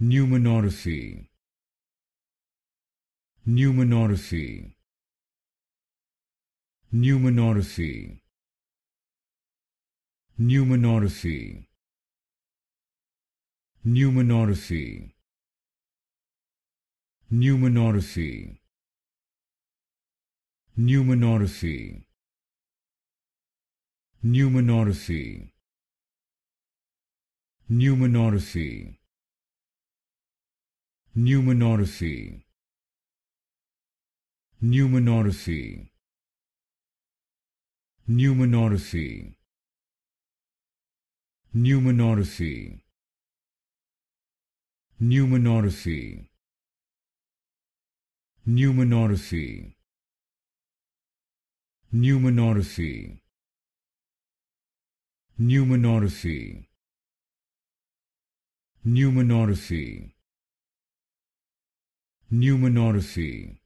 Numenography Numenography Numenography Numenography Numenography Numenography Numenography Numenography Numenography Pneumonography Pneumonography Pneumonography Pneumonography Pneumonography Pneumonography Pneumonography Pneumonography Pneumonography Numenography